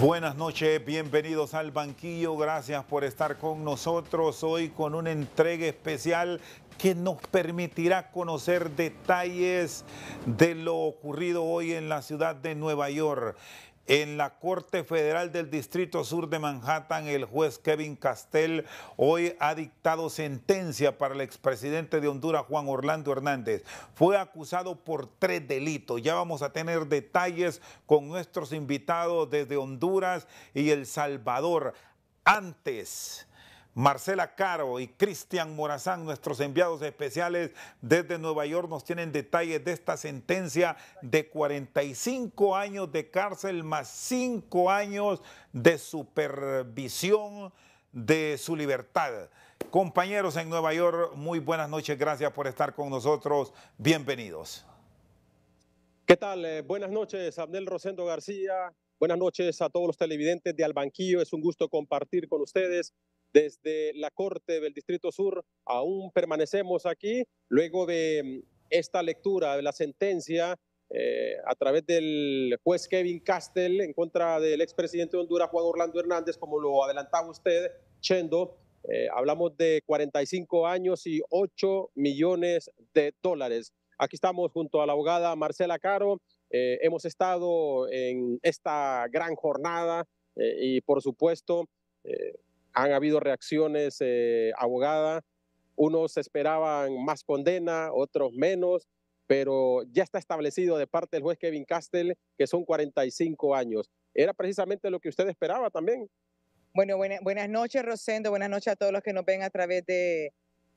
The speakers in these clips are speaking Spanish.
Buenas noches, bienvenidos al banquillo, gracias por estar con nosotros hoy con una entrega especial que nos permitirá conocer detalles de lo ocurrido hoy en la ciudad de Nueva York. En la Corte Federal del Distrito Sur de Manhattan, el juez Kevin Castell hoy ha dictado sentencia para el expresidente de Honduras, Juan Orlando Hernández. Fue acusado por tres delitos. Ya vamos a tener detalles con nuestros invitados desde Honduras y El Salvador. Antes Marcela Caro y Cristian Morazán, nuestros enviados especiales desde Nueva York, nos tienen detalles de esta sentencia de 45 años de cárcel más 5 años de supervisión de su libertad. Compañeros en Nueva York, muy buenas noches, gracias por estar con nosotros, bienvenidos. ¿Qué tal? Eh, buenas noches, Abdel Rosendo García. Buenas noches a todos los televidentes de Albanquillo. Es un gusto compartir con ustedes desde la Corte del Distrito Sur. Aún permanecemos aquí luego de mm, esta lectura de la sentencia eh, a través del juez Kevin Castell en contra del expresidente de Honduras, Juan Orlando Hernández, como lo adelantaba usted, Chendo. Eh, hablamos de 45 años y 8 millones de dólares. Aquí estamos junto a la abogada Marcela Caro. Eh, hemos estado en esta gran jornada y por supuesto han habido reacciones eh, abogadas, unos esperaban más condena, otros menos, pero ya está establecido de parte del juez Kevin Castell que son 45 años. ¿Era precisamente lo que usted esperaba también? Bueno, buenas noches, Rosendo, buenas noches a todos los que nos ven a través de,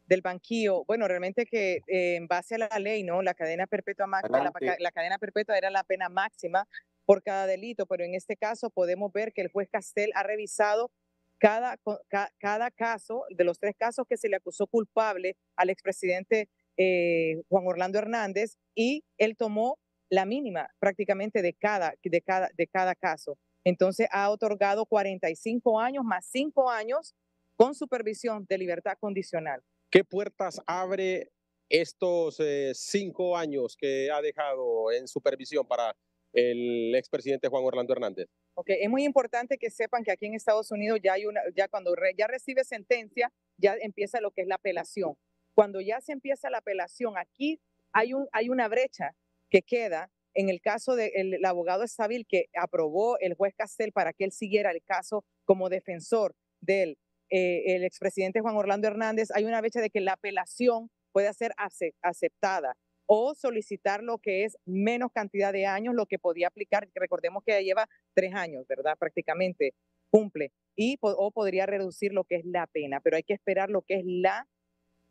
del banquillo. Bueno, realmente que eh, en base a la ley, ¿no? La cadena perpetua cadena perpetua era la pena máxima por cada delito, pero en este caso podemos ver que el juez Castell ha revisado cada, caso, de los tres casos que se le acusó culpable al expresidente eh, Juan Orlando Hernández, y él tomó la mínima prácticamente de cada, de cada, de cada caso. Entonces ha otorgado 45 años más 5 años con supervisión de libertad condicional. ¿Qué puertas abre estos eh, cinco años que ha dejado en supervisión para el expresidente Juan Orlando Hernández? Okay. Es muy importante que sepan que aquí en Estados Unidos ya hay una, ya cuando ya recibe sentencia, ya empieza lo que es la apelación. Cuando ya se empieza la apelación, aquí hay, un, hay una brecha que queda en el caso del abogado Estabil que aprobó el juez Castel para que él siguiera el caso como defensor del eh, el expresidente Juan Orlando Hernández, hay una brecha de que la apelación puede ser aceptada o solicitar lo que es menos cantidad de años, lo que podía aplicar, recordemos que ya lleva tres años, ¿verdad? Prácticamente cumple, y, o podría reducir lo que es la pena, pero hay que esperar lo que es la,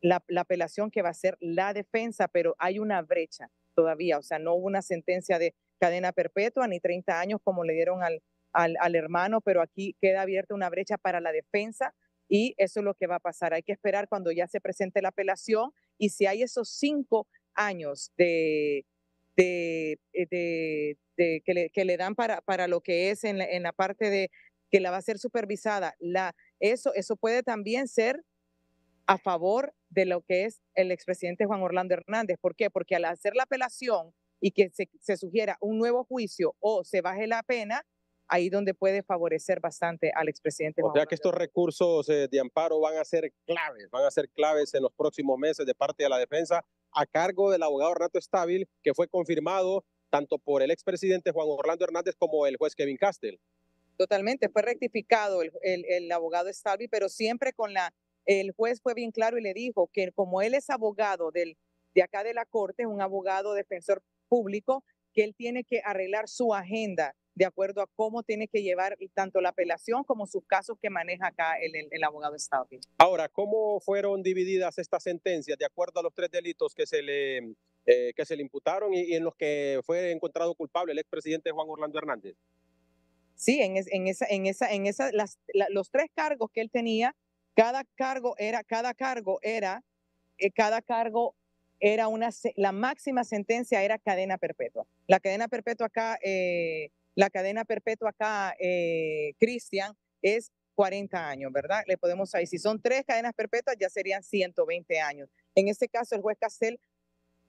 la, apelación que va a ser la defensa, pero hay una brecha todavía, o sea, no hubo una sentencia de cadena perpetua ni 30 años como le dieron al, al, al, hermano, pero aquí queda abierta una brecha para la defensa y eso es lo que va a pasar. Hay que esperar cuando ya se presente la apelación y si hay esos cinco años de, eh, de, de, que, le, que, le, dan para, para lo que es en la, en la, parte de que la va a ser supervisada. La, eso, eso puede también ser a favor de lo que es el expresidente Juan Orlando Hernández. ¿Por qué? Porque al hacer la apelación y que se, se sugiera un nuevo juicio o se baje la pena, ahí donde puede favorecer bastante al expresidente. O sea que estos recursos eh, de amparo van a ser claves, van a ser claves en los próximos meses de parte de la defensa a cargo del abogado Renato Estabil, que fue confirmado tanto por el expresidente Juan Orlando Hernández como el juez Kevin Castell. Totalmente, fue rectificado el, el, el abogado Estabil, pero siempre con la, el juez fue bien claro y le dijo que como él es abogado del, de acá de la Corte, es un abogado defensor público, que él tiene que arreglar su agenda de acuerdo a cómo tiene que llevar tanto la apelación como sus casos que maneja acá el, el, abogado de Estado. Ahora, ¿cómo fueron divididas estas sentencias de acuerdo a los tres delitos que se le, eh, que se le imputaron y, en los que fue encontrado culpable el expresidente Juan Orlando Hernández? Sí, en, en esa, en esa, en esa, los tres cargos que él tenía, cada cargo era, cada cargo era, eh, cada cargo era una, la máxima sentencia era cadena perpetua. La cadena perpetua acá eh, la cadena perpetua acá, eh, Cristian, es 40 años, ¿verdad? Le podemos decir, si son tres cadenas perpetuas, ya serían 120 años. En este caso, el juez Castel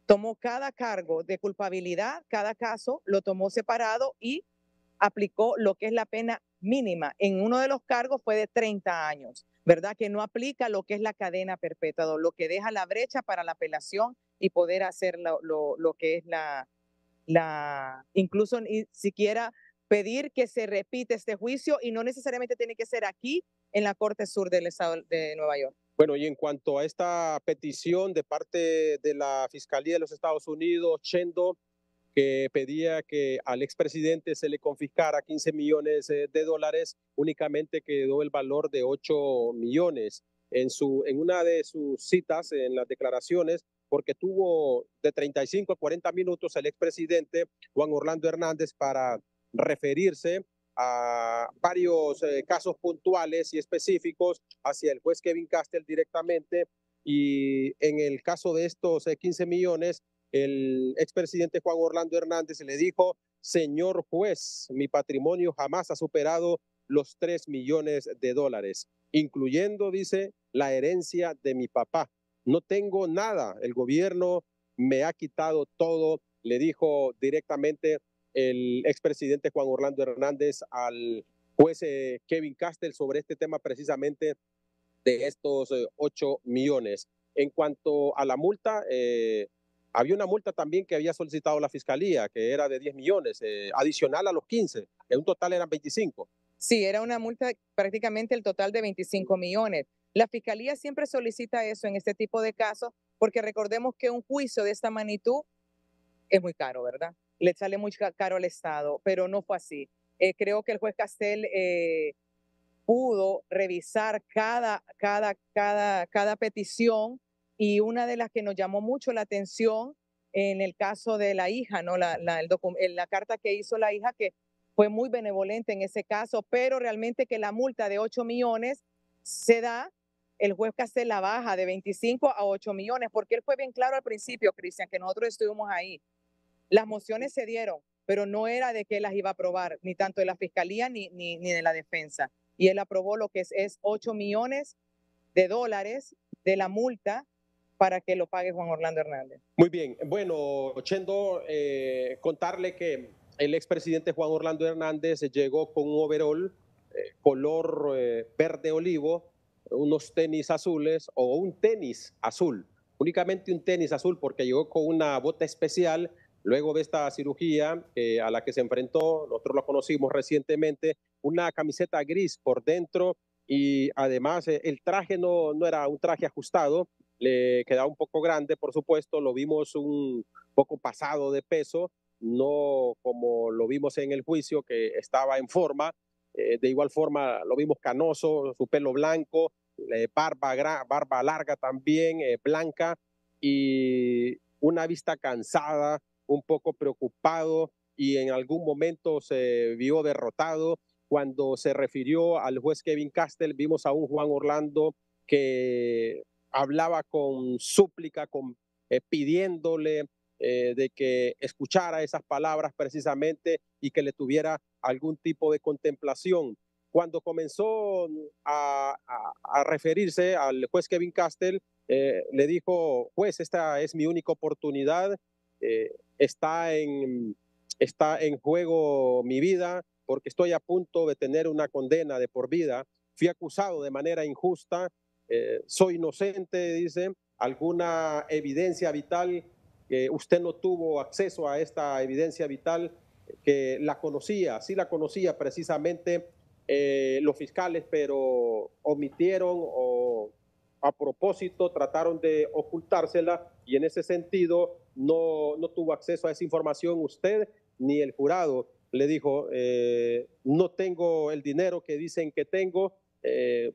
tomó cada cargo de culpabilidad, cada caso lo tomó separado y aplicó lo que es la pena mínima. En uno de los cargos fue de 30 años, ¿verdad? Que no aplica lo que es la cadena perpetua, lo que deja la brecha para la apelación y poder hacer lo que es la, incluso ni siquiera pedir que se repita este juicio y no necesariamente tiene que ser aquí en la Corte Sur del Estado de Nueva York. Bueno, y en cuanto a esta petición de parte de la Fiscalía de los Estados Unidos, Chendo, que pedía que al expresidente se le confiscara 15 millones eh, de dólares, únicamente quedó el valor de 8 millones. En, su, en una de sus citas, en las declaraciones, porque tuvo de 35 a 40 minutos el expresidente Juan Orlando Hernández para referirse a varios eh, casos puntuales y específicos hacia el juez Kevin Castel directamente. Y en el caso de estos 15 eh, millones, el expresidente Juan Orlando Hernández le dijo, señor juez, mi patrimonio jamás ha superado los 3 millones de dólares, incluyendo, dice, la herencia de mi papá, no tengo nada, el gobierno me ha quitado todo, le dijo directamente el expresidente Juan Orlando Hernández al juez eh, Kevin Castel sobre este tema precisamente de estos 8 eh, millones. En cuanto a la multa, eh, había una multa también que había solicitado la fiscalía, que era de 10 millones, adicional a los 15, en un total eran 25. Sí, era una multa prácticamente el total de 25 millones. La Fiscalía siempre solicita eso en este tipo de casos porque recordemos que un juicio de esta magnitud es muy caro, ¿verdad? Le sale muy caro al Estado, pero no fue así. Eh, creo que el juez Castel eh, pudo revisar cada, cada, cada, cada petición y una de las que nos llamó mucho la atención en el caso de la hija, ¿no? La, la, la carta que hizo la hija que fue muy benevolente en ese caso, pero realmente que la multa de 8 millones se da el juez hace la baja de 25 a 8 millones, porque él fue bien claro al principio, Cristian, que nosotros estuvimos ahí. Las mociones se dieron, pero no era de que él las iba a aprobar, ni tanto de la fiscalía ni, ni, ni de la defensa. Y él aprobó lo que es, 8 millones de dólares de la multa para que lo pague Juan Orlando Hernández. Muy bien, bueno, Chendo, eh, contarle que el expresidente Juan Orlando Hernández llegó con un overol eh, color eh, verde olivo unos tenis azules o un tenis azul, únicamente un tenis azul porque llegó con una bota especial luego de esta cirugía eh, a la que se enfrentó, nosotros lo conocimos recientemente, una camiseta gris por dentro y además eh, el traje no, no era un traje ajustado, le quedaba un poco grande, por supuesto, lo vimos un poco pasado de peso, no como lo vimos en el juicio que estaba en forma, eh, de igual forma lo vimos canoso, su pelo blanco, eh, barba, barba larga también, eh, blanca, y una vista cansada, un poco preocupado y en algún momento se vio derrotado. Cuando se refirió al juez Kevin Castle, vimos a un Juan Orlando que hablaba con súplica, con, eh, pidiéndole de que escuchara esas palabras precisamente y que le tuviera algún tipo de contemplación cuando comenzó a, referirse al juez Kevin Castell, eh, le dijo, juez, esta es mi única oportunidad, eh, está, en, está en juego mi vida porque estoy a punto de tener una condena de por vida, fui acusado de manera injusta, eh, soy inocente, dice, alguna evidencia vital que usted no tuvo acceso a esta evidencia vital que la conocía, sí la conocía precisamente eh, los fiscales, pero omitieron o a propósito trataron de ocultársela y en ese sentido no, no tuvo acceso a esa información usted ni el jurado. Le dijo, eh, no tengo el dinero que dicen que tengo. Eh,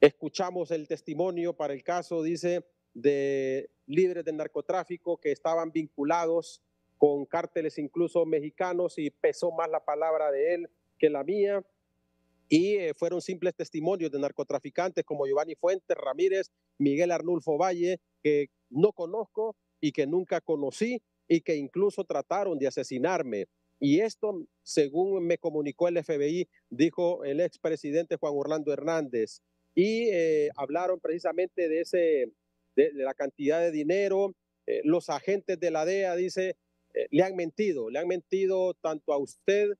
escuchamos el testimonio para el caso, dice, de libres del narcotráfico que estaban vinculados con cárteles incluso mexicanos y pesó más la palabra de él que la mía y eh, fueron simples testimonios de narcotraficantes como Giovanni Fuentes Ramírez, Miguel Arnulfo Valle, que no conozco y que nunca conocí y que incluso trataron de asesinarme. Y esto, según me comunicó el FBI, dijo el expresidente Juan Orlando Hernández. Y eh, hablaron precisamente de, ese, de, la cantidad de dinero. Eh, los agentes de la DEA, dice, le han mentido, le han mentido tanto a usted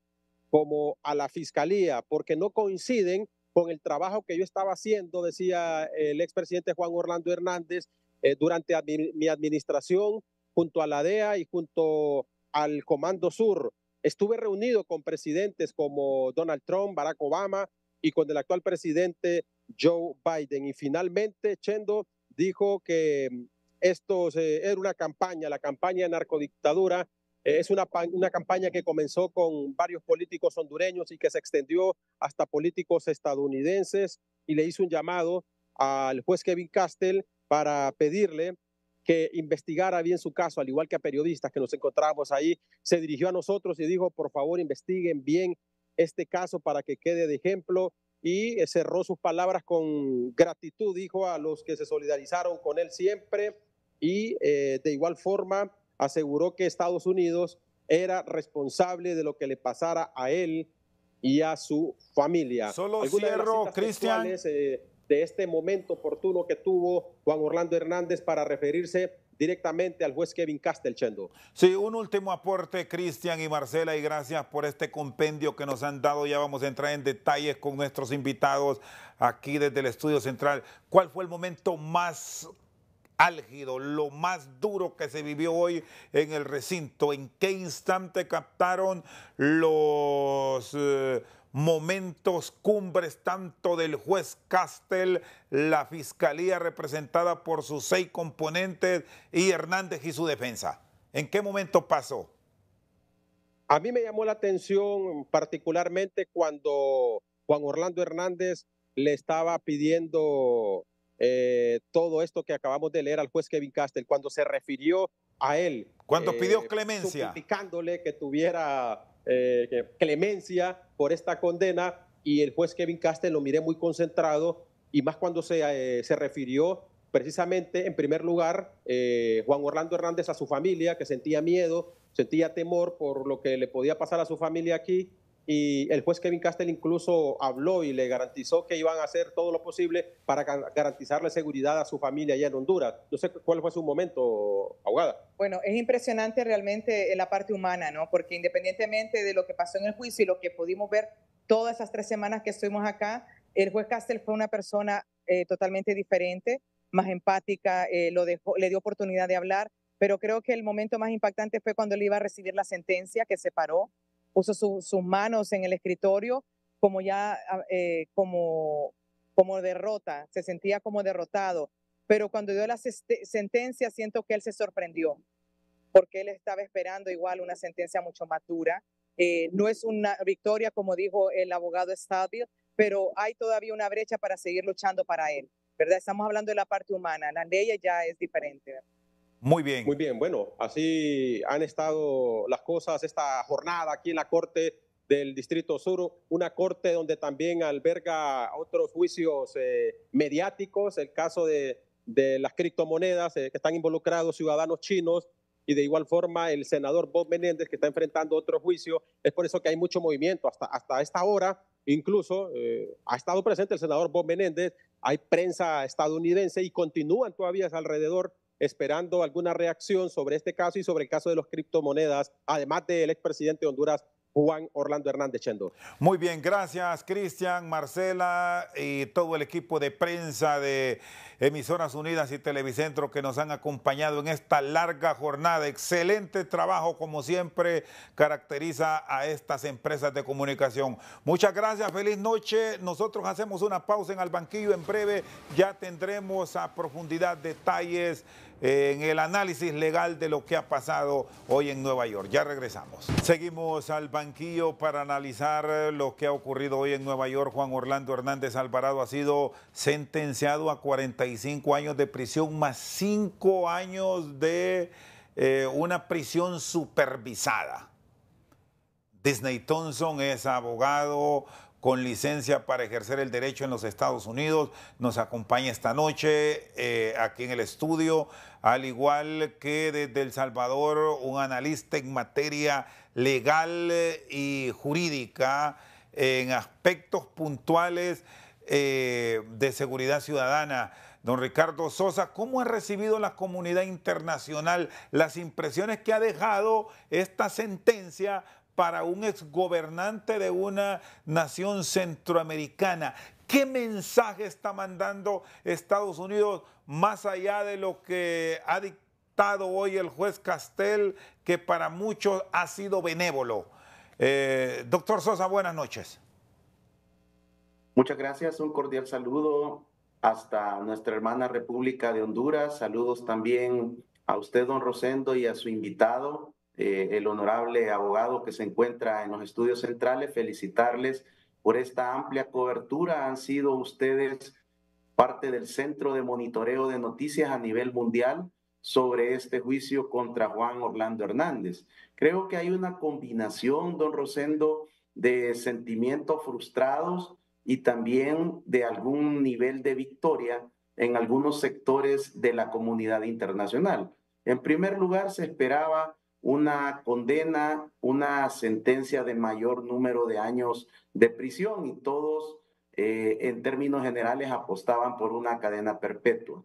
como a la fiscalía, porque no coinciden con el trabajo que yo estaba haciendo, decía el expresidente Juan Orlando Hernández, eh, durante mi administración, junto a la DEA y junto al Comando Sur. Estuve reunido con presidentes como Donald Trump, Barack Obama y con el actual presidente Joe Biden. Y finalmente, Chendo dijo que mm, esto eh, era una campaña, la campaña de narcodictadura es una, una campaña que comenzó con varios políticos hondureños y que se extendió hasta políticos estadounidenses y le hizo un llamado al juez Kevin Castell para pedirle que investigara bien su caso, al igual que a periodistas que nos encontramos ahí. Se dirigió a nosotros y dijo, por favor, investiguen bien este caso para que quede de ejemplo y eh, cerró sus palabras con gratitud, dijo a los que se solidarizaron con él siempre y eh, de igual forma aseguró que Estados Unidos era responsable de lo que le pasara a él y a su familia. Solo cierro, Cristian. Eh, de este momento oportuno que tuvo Juan Orlando Hernández para referirse directamente al juez Kevin Castelchendo. Sí, un último aporte, Cristian y Marcela, y gracias por este compendio que nos han dado. Ya vamos a entrar en detalles con nuestros invitados aquí desde el Estudio Central. ¿Cuál fue el momento más álgido, lo más duro que se vivió hoy en el recinto? ¿En qué instante captaron los... Eh, momentos cumbres tanto del juez Castel, la fiscalía representada por sus seis componentes y Hernández y su defensa. ¿En qué momento pasó? A mí me llamó la atención particularmente cuando Juan Orlando Hernández le estaba pidiendo eh, todo esto que acabamos de leer al juez Kevin Castel cuando se refirió a él. Cuando pidió eh, clemencia. Suplicándole que tuviera eh, clemencia por esta condena y el juez Kevin Castel lo miré muy concentrado y más cuando se, se refirió precisamente, en primer lugar, Juan Orlando Hernández a su familia que sentía miedo, sentía temor por lo que le podía pasar a su familia aquí y el juez Kevin Castell incluso habló y le garantizó que iban a hacer todo lo posible para garantizarle seguridad a su familia allá en Honduras. No sé cuál fue su momento, abogada. Bueno, es impresionante realmente eh, la parte humana, ¿no? Porque independientemente de lo que pasó en el juicio y lo que pudimos ver todas esas tres semanas que estuvimos acá, el juez Castell fue una persona eh, totalmente diferente, más empática, eh, lo dejó, le dio oportunidad de hablar, pero creo que el momento más impactante fue cuando él iba a recibir la sentencia, que se paró puso sus manos en el escritorio como ya, ah, eh, como, como derrota, se sentía como derrotado. Pero cuando dio la sentencia, siento que él se sorprendió, porque él estaba esperando igual una sentencia mucho más dura. Eh, no es una victoria, como dijo el abogado Stabile, pero hay todavía una brecha para seguir luchando para él, ¿verdad? Estamos hablando de la parte humana, la ley ya es diferente, ¿verdad? Muy bien. Muy bien, bueno, así han estado las cosas esta jornada aquí en la Corte del Distrito Sur, una corte donde también alberga otros juicios eh, mediáticos, el caso de, las criptomonedas eh, que están involucrados ciudadanos chinos y de igual forma el senador Bob Menéndez que está enfrentando otro juicio. Es por eso que hay mucho movimiento hasta, hasta esta hora. Incluso eh, ha estado presente el senador Bob Menéndez, hay prensa estadounidense y continúan todavía alrededor esperando alguna reacción sobre este caso y sobre el caso de los criptomonedas, además del expresidente de Honduras, Juan Orlando Hernández Chendo. Muy bien, gracias Cristian, Marcela y todo el equipo de prensa de Emisoras Unidas y Televicentro que nos han acompañado en esta larga jornada. Excelente trabajo, como siempre, caracteriza a estas empresas de comunicación. Muchas gracias, feliz noche. Nosotros hacemos una pausa en el banquillo en breve. Ya tendremos a profundidad detalles en el análisis legal de lo que ha pasado hoy en Nueva York. Ya regresamos. Seguimos al banquillo para analizar lo que ha ocurrido hoy en Nueva York. Juan Orlando Hernández Alvarado ha sido sentenciado a 45 años de prisión más 5 años de eh, una prisión supervisada. Disney Thompson es abogado con licencia para ejercer el derecho en los Estados Unidos. Nos acompaña esta noche eh, aquí en el estudio al igual que desde El Salvador un analista en materia legal eh, y jurídica en aspectos puntuales eh, de seguridad ciudadana. Don Ricardo Sosa, ¿cómo ha recibido la comunidad internacional las impresiones que ha dejado esta sentencia para un exgobernante de una nación centroamericana? ¿Qué mensaje está mandando Estados Unidos más allá de lo que ha dictado hoy el juez Castel, que para muchos ha sido benévolo. Eh, doctor Sosa, buenas noches. Muchas gracias, un cordial saludo hasta nuestra hermana República de Honduras. Saludos también a usted, don Rosendo, y a su invitado, eh, el honorable abogado que se encuentra en los estudios centrales. Felicitarles por esta amplia cobertura. Han sido ustedes parte del Centro de Monitoreo de Noticias a nivel mundial sobre este juicio contra Juan Orlando Hernández. Creo que hay una combinación, don Rosendo, de sentimientos frustrados y también de algún nivel de victoria en algunos sectores de la comunidad internacional. En primer lugar, se esperaba una condena, una sentencia de mayor número de años de prisión y todos eh, en términos generales apostaban por una cadena perpetua.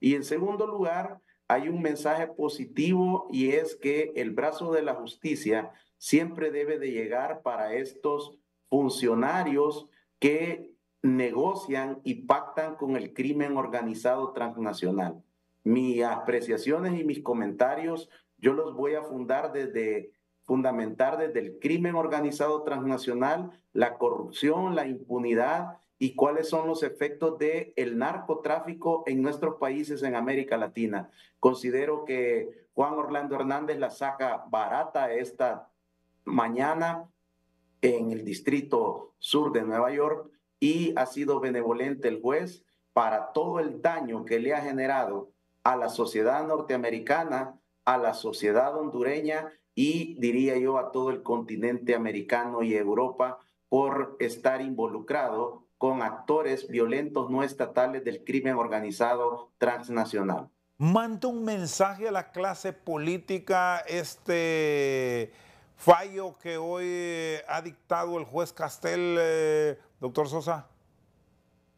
Y en segundo lugar, hay un mensaje positivo y es que el brazo de la justicia siempre debe de llegar para estos funcionarios que negocian y pactan con el crimen organizado transnacional. Mis apreciaciones y mis comentarios yo los voy a fundar desde fundamental desde el crimen organizado transnacional, la corrupción, la impunidad y cuáles son los efectos del el narcotráfico en nuestros países en América Latina. Considero que Juan Orlando Hernández la saca barata esta mañana en el distrito sur de Nueva York y ha sido benevolente el juez para todo el daño que le ha generado a la sociedad norteamericana, a la sociedad hondureña y diría yo a todo el continente americano y Europa por estar involucrado con actores violentos no estatales del crimen organizado transnacional. Manda un mensaje a la clase política este fallo que hoy eh, ha dictado el juez Castel, eh, doctor Sosa.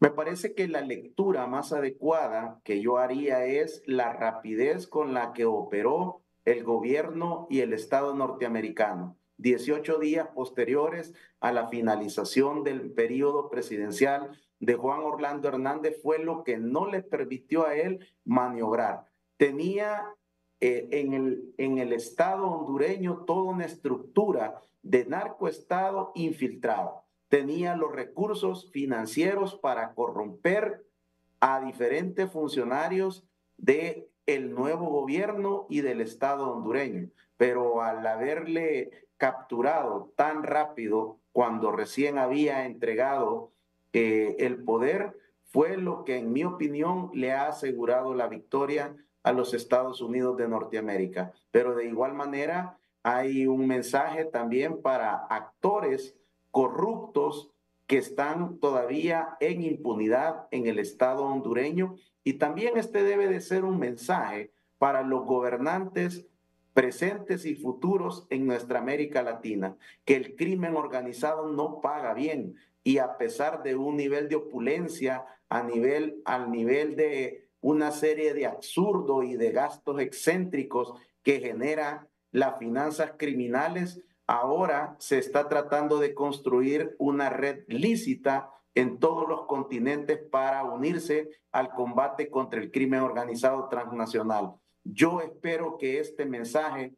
Me parece que la lectura más adecuada que yo haría es la rapidez con la que operó el gobierno y el Estado norteamericano, Dieciocho días posteriores a la finalización del periodo presidencial de Juan Orlando Hernández, fue lo que no le permitió a él maniobrar. Tenía eh, en, el, en el Estado hondureño toda una estructura de narcoestado infiltrado. Tenía los recursos financieros para corromper a diferentes funcionarios de el nuevo gobierno y del Estado hondureño, pero al haberle capturado tan rápido cuando recién había entregado eh, el poder, fue lo que en mi opinión le ha asegurado la victoria a los Estados Unidos de Norteamérica. Pero de igual manera hay un mensaje también para actores corruptos que están todavía en impunidad en el Estado hondureño. Y también este debe de ser un mensaje para los gobernantes presentes y futuros en nuestra América Latina, que el crimen organizado no paga bien y a pesar de un nivel de opulencia a nivel, al nivel de una serie de absurdo y de gastos excéntricos que genera las finanzas criminales, Ahora se está tratando de construir una red lícita en todos los continentes para unirse al combate contra el crimen organizado transnacional. Yo espero que este mensaje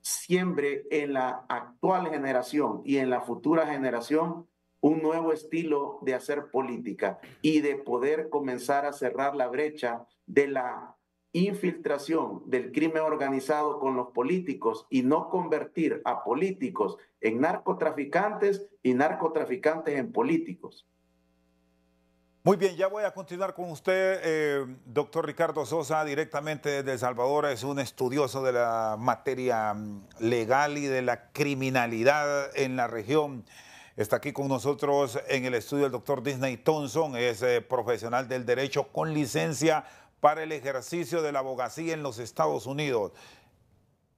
siembre en la actual generación y en la futura generación un nuevo estilo de hacer política y de poder comenzar a cerrar la brecha de la infiltración del crimen organizado con los políticos y no convertir a políticos en narcotraficantes y narcotraficantes en políticos. Muy bien, ya voy a continuar con usted, eh, doctor Ricardo Sosa, directamente desde El Salvador, es un estudioso de la materia mm, legal y de la criminalidad en la región. Está aquí con nosotros en el estudio el doctor Disney Thompson, es eh, profesional del derecho con licencia para el ejercicio de la abogacía en los Estados Unidos.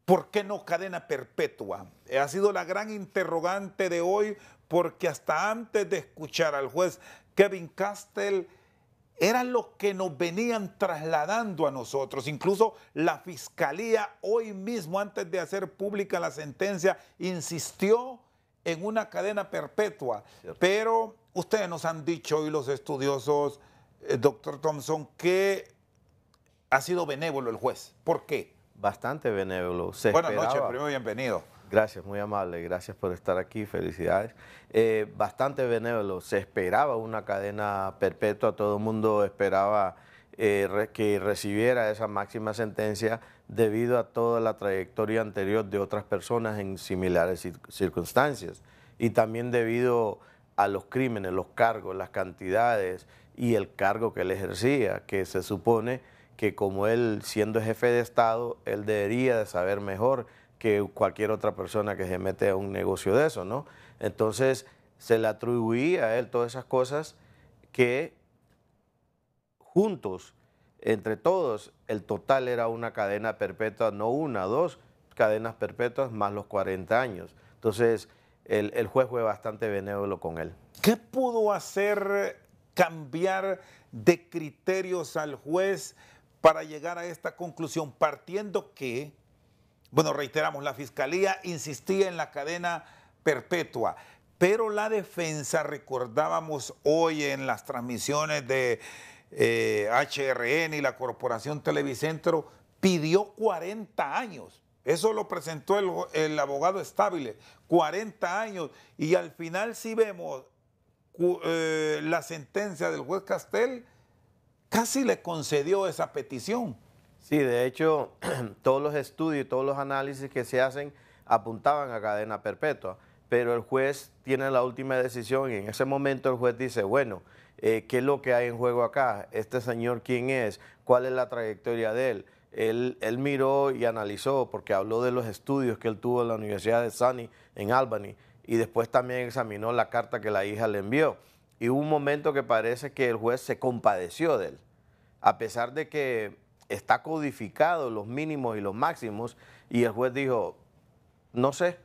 ¿Por qué no cadena perpetua? Ha sido la gran interrogante de hoy porque hasta antes de escuchar al juez Kevin Castell, eran los que nos venían trasladando a nosotros. Incluso la fiscalía hoy mismo, antes de hacer pública la sentencia, insistió en una cadena perpetua. Pero ustedes nos han dicho hoy los estudiosos, eh, doctor Thompson, que ha sido benévolo el juez. ¿Por qué? Bastante benévolo. Buenas noches, primero bienvenido. Gracias, muy amable, gracias por estar aquí, felicidades. Eh, bastante benévolo, se esperaba una cadena perpetua, todo el mundo esperaba eh, que recibiera esa máxima sentencia debido a toda la trayectoria anterior de otras personas en similares circunstancias y también debido a los crímenes, los cargos, las cantidades y el cargo que él ejercía, que se supone que como él, siendo jefe de Estado, él debería de saber mejor que cualquier otra persona que se mete a un negocio de eso, ¿no? Entonces, se le atribuía a él todas esas cosas que juntos, entre todos, el total era una cadena perpetua, no una, dos cadenas perpetuas más los 40 años. Entonces, el, el juez fue bastante benévolo con él. ¿Qué pudo hacer cambiar de criterios al juez? para llegar a esta conclusión, partiendo que, bueno, reiteramos, la fiscalía insistía en la cadena perpetua, pero la defensa, recordábamos hoy en las transmisiones de HRN eh, y la Corporación Televicentro, pidió 40 años. Eso lo presentó el, abogado estable, 40 años. Y al final si vemos eh, la sentencia del juez Castel, casi le concedió esa petición. Sí, de hecho, todos los estudios y todos los análisis que se hacen apuntaban a cadena perpetua, pero el juez tiene la última decisión y en ese momento el juez dice, bueno, eh, ¿qué es lo que hay en juego acá? ¿Este señor quién es? ¿Cuál es la trayectoria de él? Él, él, miró y analizó, porque habló de los estudios que él tuvo en la Universidad de Sunny en Albany, y después también examinó la carta que la hija le envió y hubo un momento que parece que el juez se compadeció de él, a pesar de que está codificado los mínimos y los máximos, y el juez dijo, no sé,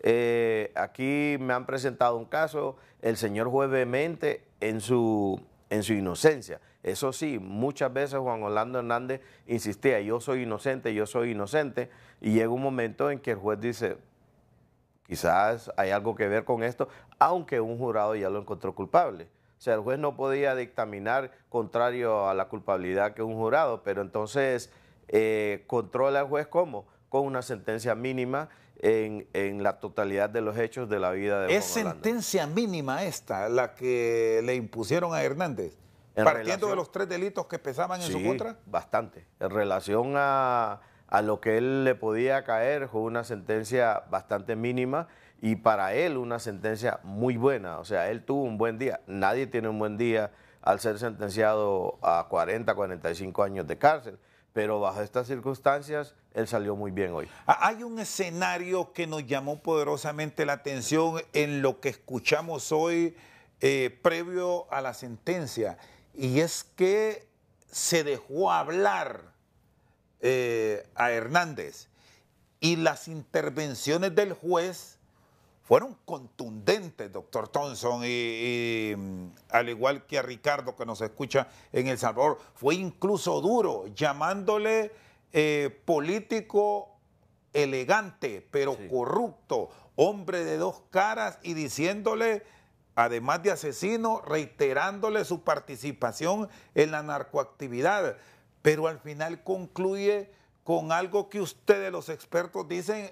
eh, aquí me han presentado un caso, el señor juez vehemente en su, en su inocencia. Eso sí, muchas veces Juan Orlando Hernández insistía, yo soy inocente, yo soy inocente, y llega un momento en que el juez dice, quizás hay algo que ver con esto, aunque un jurado ya lo encontró culpable. O sea, el juez no podía dictaminar contrario a la culpabilidad que un jurado, pero entonces eh, controla al juez cómo? Con una sentencia mínima en, la totalidad de los hechos de la vida de Es sentencia mínima esta, la que le impusieron a Hernández, partiendo de los tres delitos que pesaban en su contra. Bastante. En relación a, a lo que él le podía caer, fue una sentencia bastante mínima y para él una sentencia muy buena. O sea, él tuvo un buen día. Nadie tiene un buen día al ser sentenciado a 40, 45 años de cárcel. Pero bajo estas circunstancias, él salió muy bien hoy. Ah, hay un escenario que nos llamó poderosamente la atención en lo que escuchamos hoy eh, previo a la sentencia, y es que se dejó hablar eh, a Hernández y las intervenciones del juez fueron contundentes, doctor Thompson, y, mm, al igual que a Ricardo que nos escucha en El Salvador, fue incluso duro, llamándole eh, político elegante, pero corrupto, hombre de dos caras y diciéndole, además de asesino, reiterándole su participación en la narcoactividad. Pero al final concluye con algo que ustedes los expertos dicen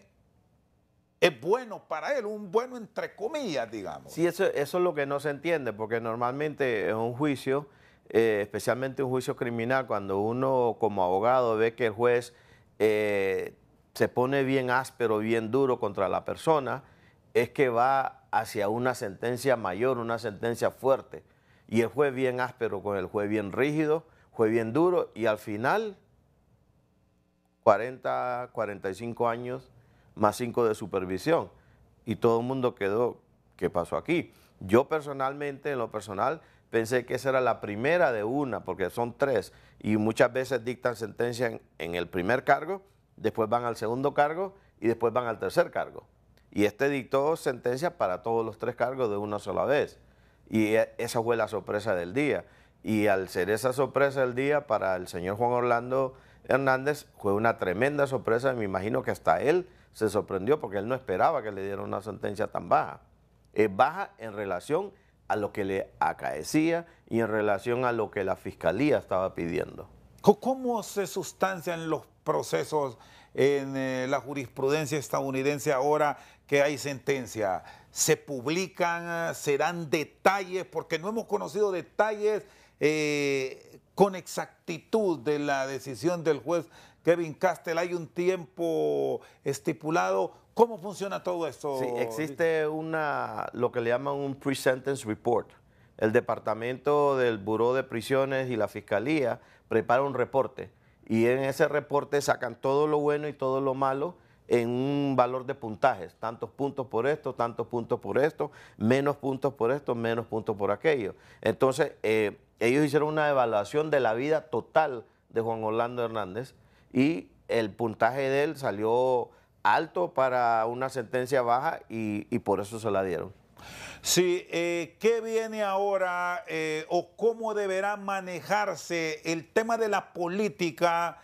es bueno para él, un bueno entre comillas, digamos. Sí, eso, eso es lo que no se entiende, porque normalmente en un juicio, eh, especialmente un juicio criminal, cuando uno como abogado ve que el juez eh, se pone bien áspero, bien duro contra la persona, es que va hacia una sentencia mayor, una sentencia fuerte. Y el juez bien áspero con el juez bien rígido, juez bien duro, y al final, 40, 45 años más cinco de supervisión. Y todo el mundo quedó, ¿qué pasó aquí? Yo personalmente, en lo personal, pensé que esa era la primera de una, porque son tres, y muchas veces dictan sentencia en, el primer cargo, después van al segundo cargo y después van al tercer cargo. Y este dictó sentencia para todos los tres cargos de una sola vez. Y e, esa fue la sorpresa del día. Y al ser esa sorpresa del día para el señor Juan Orlando Hernández, fue una tremenda sorpresa. Me imagino que hasta él se sorprendió porque él no esperaba que le dieran una sentencia tan baja. Es baja en relación a lo que le acaecía y en relación a lo que la fiscalía estaba pidiendo. ¿Cómo se sustancian los procesos en eh, la jurisprudencia estadounidense ahora que hay sentencia? ¿Se publican? ¿Serán detalles? Porque no hemos conocido detalles eh, con exactitud de la decisión del juez Kevin Castel, hay un tiempo estipulado. ¿Cómo funciona todo esto? Sí, existe una, lo que le llaman un pre-sentence report. El departamento del Buró de Prisiones y la Fiscalía prepara un reporte y en ese reporte sacan todo lo bueno y todo lo malo en un valor de puntajes, tantos puntos por esto, tantos puntos por esto, menos puntos por esto, menos puntos por aquello. Entonces, eh, ellos hicieron una evaluación de la vida total de Juan Orlando Hernández y el puntaje de él salió alto para una sentencia baja y, por eso se la dieron. Sí, eh, ¿qué viene ahora eh, o cómo deberá manejarse el tema de la política,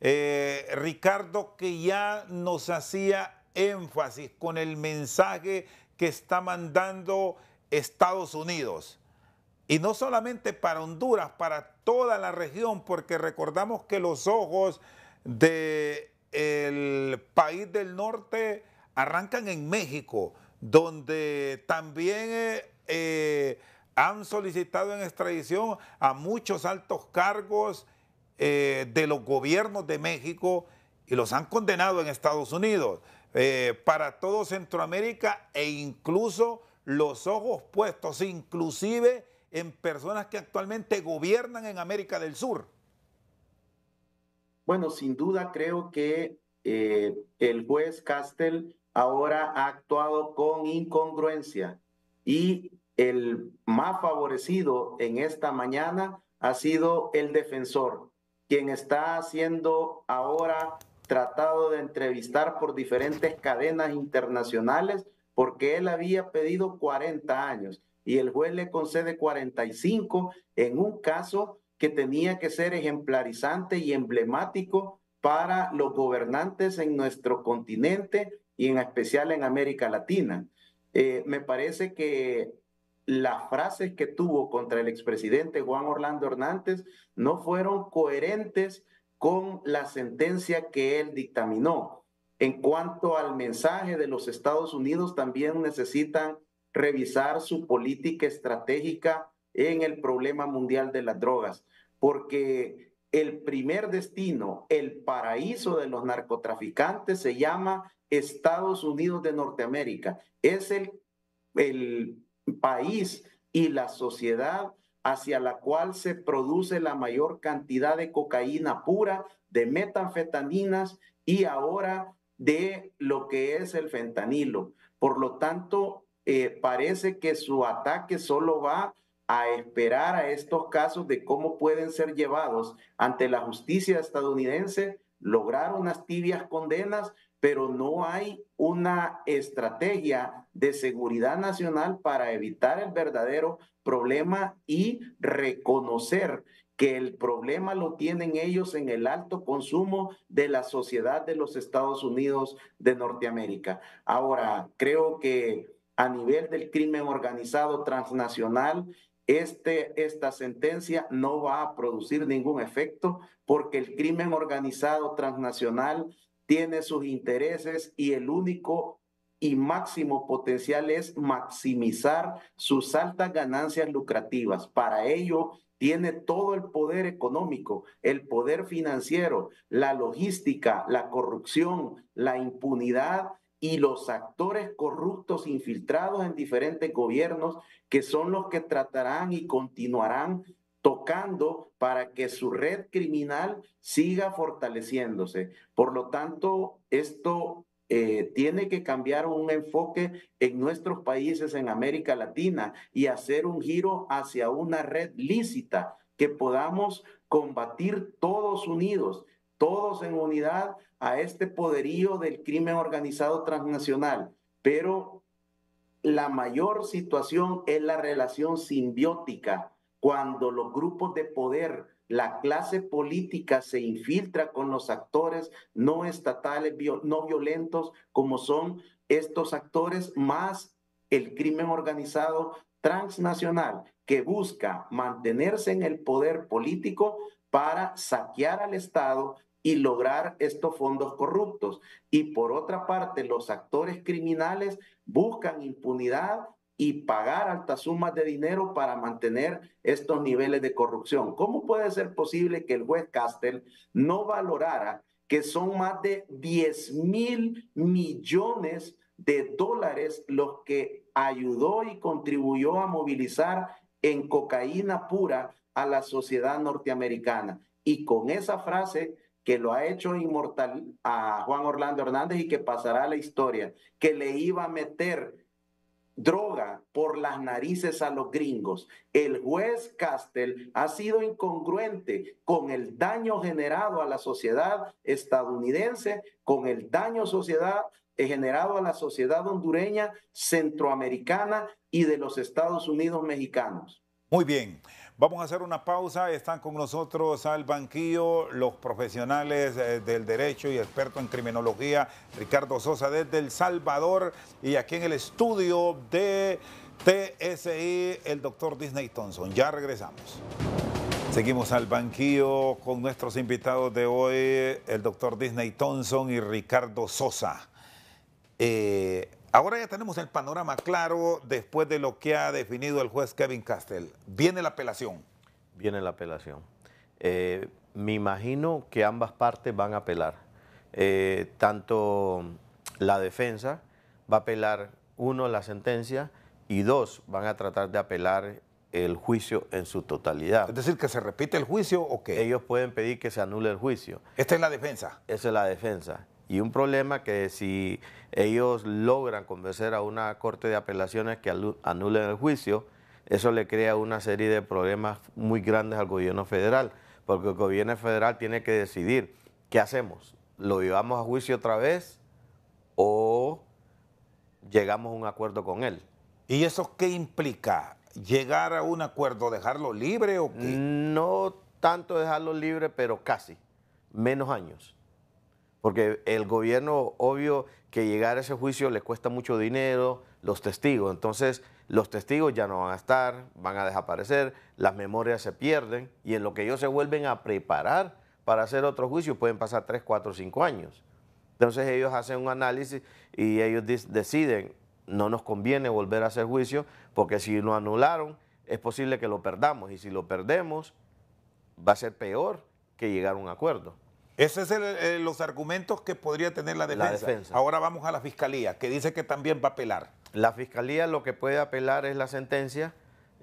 eh, Ricardo, que ya nos hacía énfasis con el mensaje que está mandando Estados Unidos? Y no solamente para Honduras, para toda la región, porque recordamos que los ojos del el país del norte arrancan en México, donde también eh, eh, han solicitado en extradición a muchos altos cargos eh, de los gobiernos de México y los han condenado en Estados Unidos. para todo Centroamérica e incluso los ojos puestos, inclusive en personas que actualmente gobiernan en América del Sur. Bueno, sin duda creo que eh, el juez Castel ahora ha actuado con incongruencia y el más favorecido en esta mañana ha sido el defensor, quien está siendo ahora tratado de entrevistar por diferentes cadenas internacionales porque él había pedido 40 años y el juez le concede 45 en un caso que tenía que ser ejemplarizante y emblemático para los gobernantes en nuestro continente y en especial en América Latina. Eh, me parece que las frases que tuvo contra el expresidente Juan Orlando Hernández no fueron coherentes con la sentencia que él dictaminó. En cuanto al mensaje de los Estados Unidos, también necesitan revisar su política estratégica en el problema mundial de las drogas, porque el primer destino, el paraíso de los narcotraficantes se llama Estados Unidos de Norteamérica. Es el, el país y la sociedad hacia la cual se produce la mayor cantidad de cocaína pura, de metanfetaminas y ahora de lo que es el fentanilo. Por lo tanto, eh, parece que su ataque solo va a esperar a estos casos de cómo pueden ser llevados ante la justicia estadounidense, lograr unas tibias condenas, pero no hay una estrategia de seguridad nacional para evitar el verdadero problema y reconocer que el problema lo tienen ellos en el alto consumo de la sociedad de los Estados Unidos de Norteamérica. Ahora, creo que a nivel del crimen organizado transnacional, este, esta sentencia no va a producir ningún efecto porque el crimen organizado transnacional tiene sus intereses y el único y máximo potencial es maximizar sus altas ganancias lucrativas. Para ello tiene todo el poder económico, el poder financiero, la logística, la corrupción, la impunidad y los actores corruptos infiltrados en diferentes gobiernos que son los que tratarán y continuarán tocando para que su red criminal siga fortaleciéndose. Por lo tanto, esto eh, tiene que cambiar un enfoque en nuestros países, en América Latina, y hacer un giro hacia una red lícita que podamos combatir todos unidos todos en unidad a este poderío del crimen organizado transnacional. Pero la mayor situación es la relación simbiótica, cuando los grupos de poder, la clase política se infiltra con los actores no estatales, no violentos, como son estos actores, más el crimen organizado transnacional que busca mantenerse en el poder político para saquear al Estado, y lograr estos fondos corruptos. Y por otra parte, los actores criminales buscan impunidad y pagar altas sumas de dinero para mantener estos niveles de corrupción. ¿Cómo puede ser posible que el juez Castle no valorara que son más de 10 mil millones de dólares los que ayudó y contribuyó a movilizar en cocaína pura a la sociedad norteamericana? Y con esa frase que lo ha hecho inmortal a Juan Orlando Hernández y que pasará a la historia, que le iba a meter droga por las narices a los gringos. El juez Castel ha sido incongruente con el daño generado a la sociedad estadounidense, con el daño sociedad eh, generado a la sociedad hondureña, centroamericana y de los Estados Unidos mexicanos. Muy bien. Vamos a hacer una pausa. Están con nosotros al banquillo los profesionales eh, del derecho y experto en criminología, Ricardo Sosa desde El Salvador y aquí en el estudio de TSI, el doctor Disney Thompson. Ya regresamos. Seguimos al banquillo con nuestros invitados de hoy, el doctor Disney Thompson y Ricardo Sosa. Eh, Ahora ya tenemos el panorama claro después de lo que ha definido el juez Kevin Castell. Viene la apelación. Viene la apelación. Eh, me imagino que ambas partes van a apelar. Eh, tanto la defensa va a apelar, uno, la sentencia y dos, van a tratar de apelar el juicio en su totalidad. Es decir, que se repite el juicio o qué? Ellos pueden pedir que se anule el juicio. Esta es la defensa. Esa es la defensa y un problema que si ellos logran convencer a una corte de apelaciones que anulen el juicio, eso le crea una serie de problemas muy grandes al gobierno federal, porque el gobierno federal tiene que decidir qué hacemos, lo llevamos a juicio otra vez o llegamos a un acuerdo con él. ¿Y eso qué implica? ¿Llegar a un acuerdo, dejarlo libre o qué? No tanto dejarlo libre, pero casi, menos años porque el gobierno, obvio, que llegar a ese juicio le cuesta mucho dinero, los testigos, entonces los testigos ya no van a estar, van a desaparecer, las memorias se pierden y en lo que ellos se vuelven a preparar para hacer otro juicio pueden pasar 3, 4, 5 años. Entonces ellos hacen un análisis y ellos deciden, no nos conviene volver a hacer juicio porque si lo anularon es posible que lo perdamos y si lo perdemos va a ser peor que llegar a un acuerdo. Esos son eh, los argumentos que podría tener la defensa. Ahora vamos a la fiscalía, que dice que también va a apelar. La fiscalía lo que puede apelar es la sentencia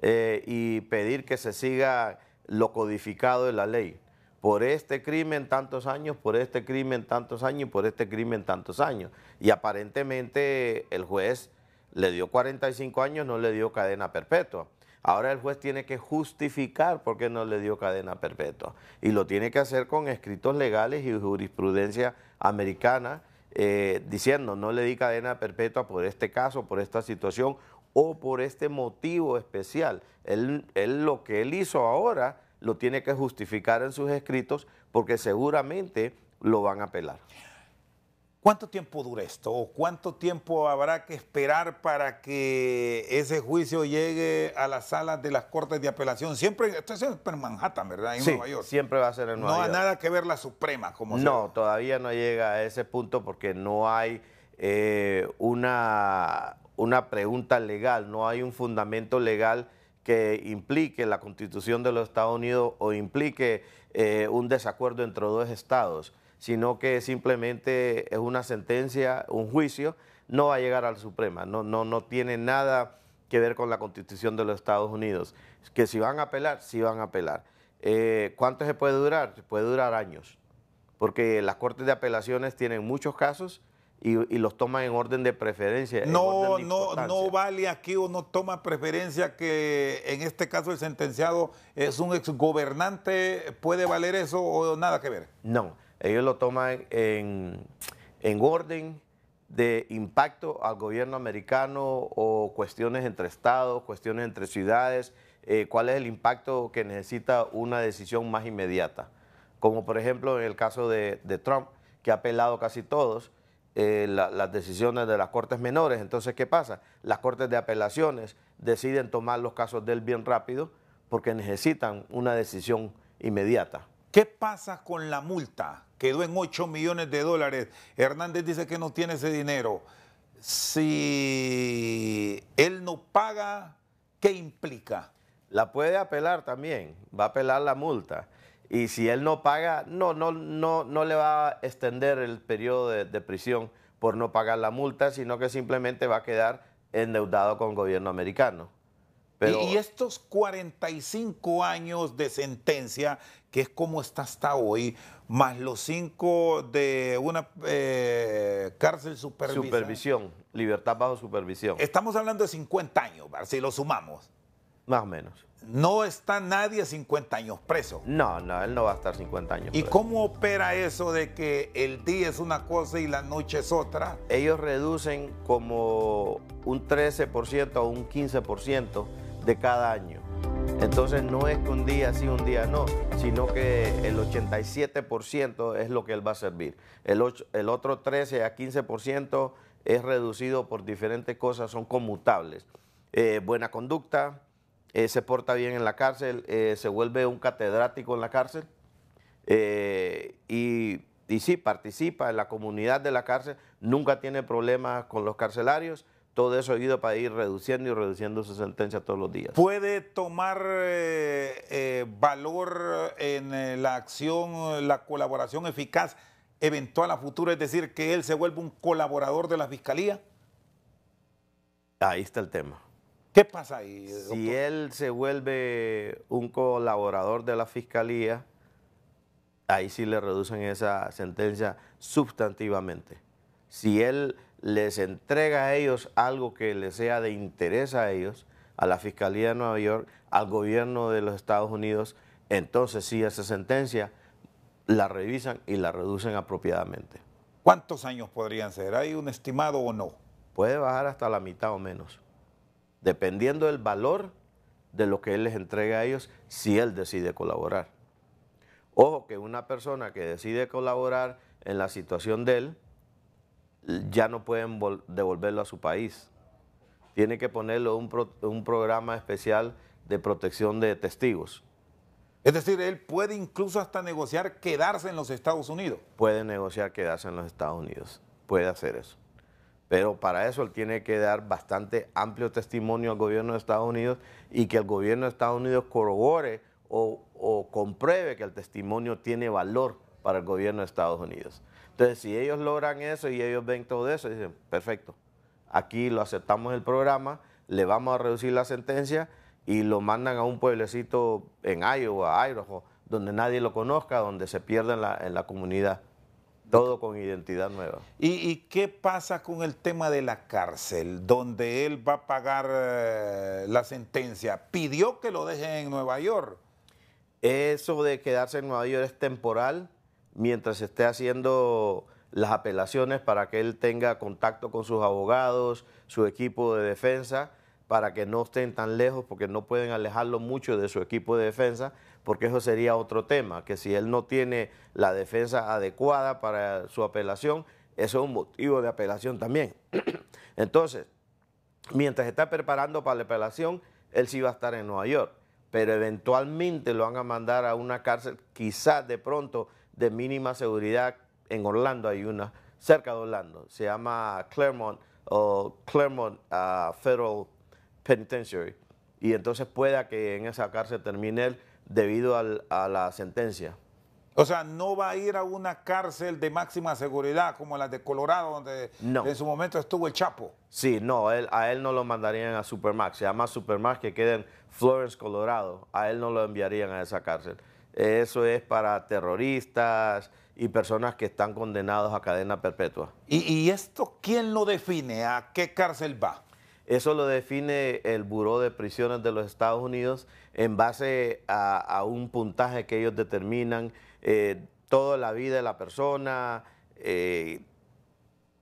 eh, y pedir que se siga lo codificado de la ley. Por este crimen tantos años, por este crimen tantos años, por este crimen tantos años. Y aparentemente el juez le dio 45 años, no le dio cadena perpetua. Ahora el juez tiene que justificar por qué no le dio cadena perpetua. Y lo tiene que hacer con escritos legales y jurisprudencia americana, eh, diciendo no le di cadena perpetua por este caso, por esta situación o por este motivo especial. él, lo que él hizo ahora lo tiene que justificar en sus escritos porque seguramente lo van a apelar. ¿Cuánto tiempo dura esto? ¿O cuánto tiempo habrá que esperar para que ese juicio llegue a las salas de las Cortes de Apelación? Siempre, esto es en Manhattan, ¿verdad? En Nueva York. Siempre va a ser en Nueva no York. No ha nada que ver la Suprema, como No, todavía no llega a ese punto porque no hay eh, una, una pregunta legal, no hay un fundamento legal que implique la constitución de los Estados Unidos o implique eh, un desacuerdo entre dos estados sino que simplemente es una sentencia, un juicio, no va a llegar al Suprema, no, no, no tiene nada que ver con la constitución de los Estados Unidos, que si van a apelar, si van a apelar. Eh, ¿Cuánto se puede durar? Puede durar años, porque las cortes de apelaciones tienen muchos casos y, los toman en orden de preferencia. No, no, no vale aquí uno toma preferencia que en este caso el sentenciado es un exgobernante, ¿puede valer eso o nada que ver? No, ellos lo toman en, orden de impacto al gobierno americano o cuestiones entre estados, cuestiones entre ciudades, eh, cuál es el impacto que necesita una decisión más inmediata. Como por ejemplo en el caso de, Trump, que ha apelado casi todos eh, las decisiones de las cortes menores. Entonces, ¿qué pasa? Las cortes de apelaciones deciden tomar los casos de él bien rápido porque necesitan una decisión inmediata. ¿Qué pasa con la multa? quedó en 8 millones de dólares. Hernández dice que no tiene ese dinero. Si él no paga, ¿qué implica? La puede apelar también, va a apelar la multa. Y si él no paga, no, no, no, no le va a extender el periodo de, prisión por no pagar la multa, sino que simplemente va a quedar endeudado con el gobierno americano. Y estos 45 años de sentencia que es como está hasta hoy, más los cinco de una eh, cárcel supervisada. Supervisión, libertad bajo supervisión. Estamos hablando de 50 años, si lo sumamos. Más o menos. No está nadie 50 años preso. No, no, él no va a estar 50 años. ¿Y cómo opera eso de que el día es una cosa y la noche es otra? Ellos reducen como un 13% o un 15% de cada año. Entonces no es que un día sí, un día no, sino que el 87% es lo que él va a servir. El, otro 13 a 15% es reducido por diferentes cosas, son conmutables. Eh, buena conducta, eh, se porta bien en la cárcel, eh, se vuelve un catedrático en la cárcel y, y sí, participa en la comunidad de la cárcel, nunca tiene problemas con los carcelarios, todo eso ido para ir reduciendo y reduciendo su sentencia todos los días. ¿Puede tomar eh, eh, valor en eh, la acción, la colaboración eficaz eventual a futuro? Es decir, que él se vuelva un colaborador de la fiscalía. Ahí está el tema. ¿Qué pasa ahí? Si él se vuelve un colaborador de la fiscalía, ahí sí le reducen esa sentencia sustantivamente. Si él les entrega a ellos algo que les sea de interés a ellos, a la Fiscalía de Nueva York, al gobierno de los Estados Unidos, entonces sí esa sentencia la revisan y la reducen apropiadamente. ¿Cuántos años podrían ser? ¿Hay un estimado o no? Puede bajar hasta la mitad o menos, dependiendo del valor de lo que él les entrega a ellos si él decide colaborar. Ojo que una persona que decide colaborar en la situación de él, ya no pueden devolverlo a su país. Tiene que ponerlo un, un programa especial de protección de testigos. Es decir, él puede incluso hasta negociar quedarse en los Estados Unidos. Puede negociar quedarse en los Estados Unidos, puede hacer eso. Pero para eso él tiene que dar bastante amplio testimonio al gobierno de Estados Unidos y que el gobierno de Estados Unidos corrobore o compruebe que el testimonio tiene valor para el gobierno de Estados Unidos. Entonces, si ellos logran eso y ellos ven todo eso, dicen, perfecto, aquí lo aceptamos el programa, le vamos a reducir la sentencia y lo mandan a un pueblecito en Iowa, Idaho, donde nadie lo conozca, donde se pierda en la, comunidad. Todo con identidad nueva. ¿Y, qué pasa con el tema de la cárcel, donde él va a pagar eh, la sentencia? Pidió que lo dejen en Nueva York. Eso de quedarse en Nueva York es temporal mientras esté haciendo las apelaciones para que él tenga contacto con sus abogados, su equipo de defensa, para que no estén tan lejos, porque no pueden alejarlo mucho de su equipo de defensa, porque eso sería otro tema, que si él no tiene la defensa adecuada para su apelación, eso es un motivo de apelación también. Entonces, mientras está preparando para la apelación, él sí va a estar en Nueva York, pero eventualmente lo van a mandar a una cárcel, quizás de pronto de mínima seguridad en Orlando, hay una cerca de Orlando, se llama Claremont o ah, Federal Penitentiary. Y entonces pueda que en esa cárcel termine él debido a la sentencia. O sea, no va a ir a una cárcel de máxima seguridad como la de Colorado, donde en su momento estuvo el Chapo. Sí, no, a él no lo mandarían a Supermax. Se llama Supermax que queda en Florence, Colorado. A él no lo enviarían a esa cárcel. Eso es para terroristas y personas que están condenados a cadena perpetua. ¿Y, esto quién lo define? ¿A qué cárcel va? Eso lo define el Buró de Prisiones de los Estados Unidos en base a, un puntaje que ellos determinan, eh, toda la vida de la persona, eh,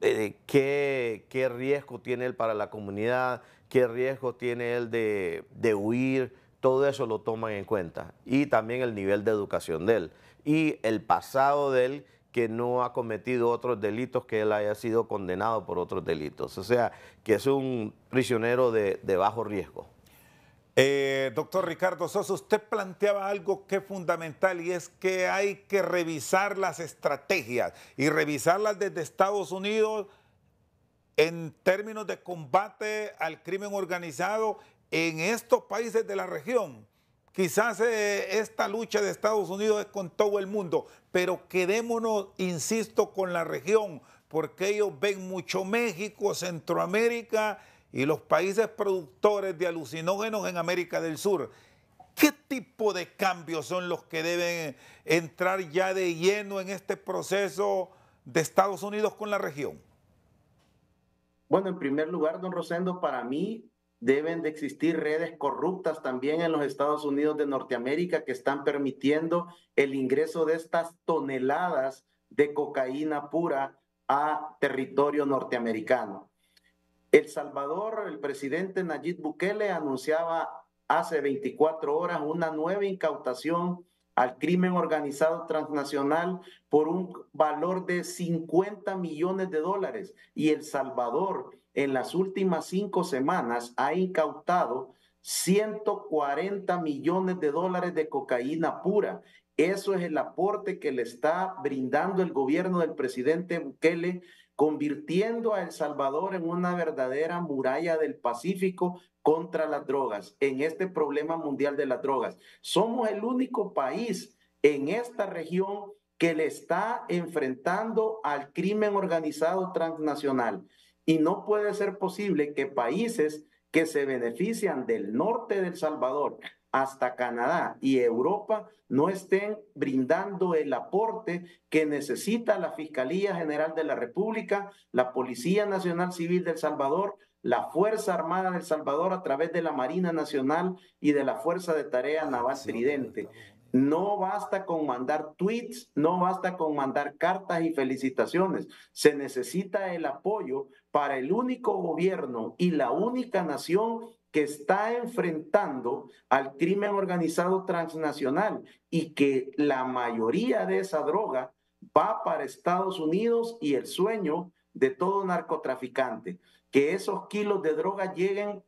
eh, qué, riesgo tiene él para la comunidad, qué riesgo tiene él de huir, todo eso lo toman en cuenta. Y también el nivel de educación de él y el pasado de él que no ha cometido otros delitos que él haya sido condenado por otros delitos. O sea, que es un prisionero de, bajo riesgo. Eh, doctor Ricardo Sosa, usted planteaba algo que es fundamental y es que hay que revisar las estrategias y revisarlas desde Estados Unidos en términos de combate al crimen organizado en estos países de la región. Quizás eh, esta lucha de Estados Unidos es con todo el mundo, pero quedémonos, insisto, con la región, porque ellos ven mucho México, Centroamérica y los países productores de alucinógenos en América del Sur. ¿Qué tipo de cambios son los que deben entrar ya de lleno en este proceso de Estados Unidos con la región? Bueno, en primer lugar, don Rosendo, para mí Deben de existir redes corruptas también en los Estados Unidos de Norteamérica que están permitiendo el ingreso de estas toneladas de cocaína pura a territorio norteamericano. El Salvador, el presidente Nayib Bukele anunciaba hace 24 horas una nueva incautación al crimen organizado transnacional por un valor de 50 millones de dólares y El Salvador en las últimas cinco semanas ha incautado 140 millones de dólares de cocaína pura. Eso es el aporte que le está brindando el gobierno del presidente Bukele, convirtiendo a El Salvador en una verdadera muralla del Pacífico contra las drogas, en este problema mundial de las drogas. Somos el único país en esta región que le está enfrentando al crimen organizado transnacional. Y no puede ser posible que países que se benefician del norte del Salvador hasta Canadá y Europa no estén brindando el aporte que necesita la Fiscalía General de la República, la Policía Nacional Civil del Salvador, la Fuerza Armada del Salvador a través de la Marina Nacional y de la Fuerza de Tarea Naval Tridente. No basta con mandar tweets, no basta con mandar cartas y felicitaciones. Se necesita el apoyo para el único gobierno y la única nación que está enfrentando al crimen organizado transnacional y que la mayoría de esa droga va para Estados Unidos y el sueño de todo narcotraficante, que esos kilos de droga lleguen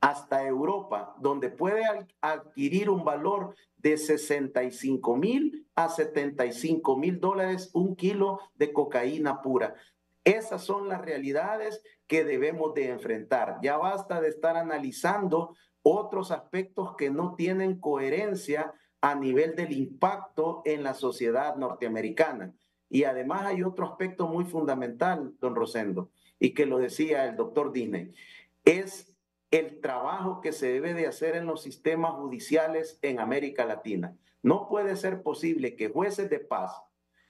hasta Europa, donde puede adquirir un valor de 65 mil a 75 mil dólares un kilo de cocaína pura. Esas son las realidades que debemos de enfrentar. Ya basta de estar analizando otros aspectos que no tienen coherencia a nivel del impacto en la sociedad norteamericana. Y además hay otro aspecto muy fundamental, don Rosendo, y que lo decía el doctor Disney, es el trabajo que se debe de hacer en los sistemas judiciales en América Latina. No puede ser posible que jueces de paz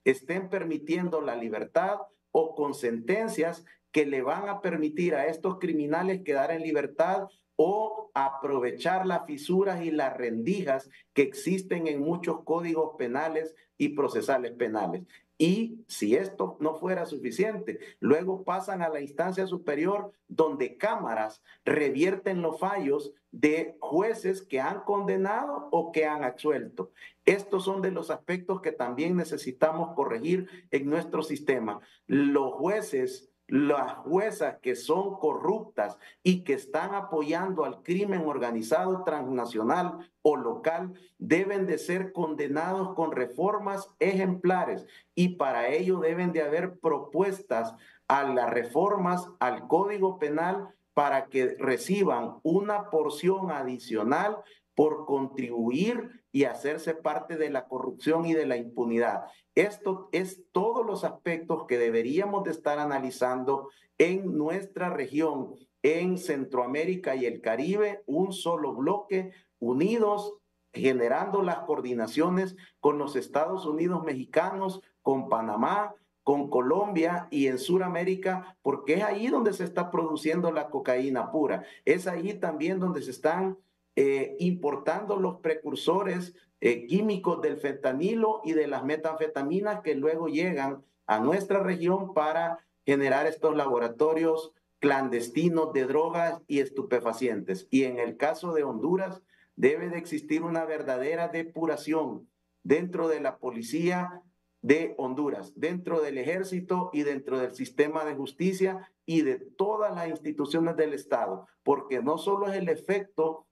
estén permitiendo la libertad o con sentencias que le van a permitir a estos criminales quedar en libertad o aprovechar las fisuras y las rendijas que existen en muchos códigos penales y procesales penales. Y si esto no fuera suficiente, luego pasan a la instancia superior donde cámaras revierten los fallos de jueces que han condenado o que han absuelto. Estos son de los aspectos que también necesitamos corregir en nuestro sistema. Los jueces, las juezas que son corruptas y que están apoyando al crimen organizado transnacional o local, deben de ser condenados con reformas ejemplares y para ello deben de haber propuestas a las reformas al Código Penal para que reciban una porción adicional por contribuir y hacerse parte de la corrupción y de la impunidad. Esto es todos los aspectos que deberíamos de estar analizando en nuestra región, en Centroamérica y el Caribe, un solo bloque, unidos, generando las coordinaciones con los Estados Unidos mexicanos, con Panamá, con Colombia y en Sudamérica, porque es ahí donde se está produciendo la cocaína pura. Es ahí también donde se están eh, importando los precursores eh, químicos del fentanilo y de las metanfetaminas que luego llegan a nuestra región para generar estos laboratorios clandestinos de drogas y estupefacientes. Y en el caso de Honduras, debe de existir una verdadera depuración dentro de la policía de Honduras, dentro del ejército y dentro del sistema de justicia y de todas las instituciones del Estado, porque no solo es el efecto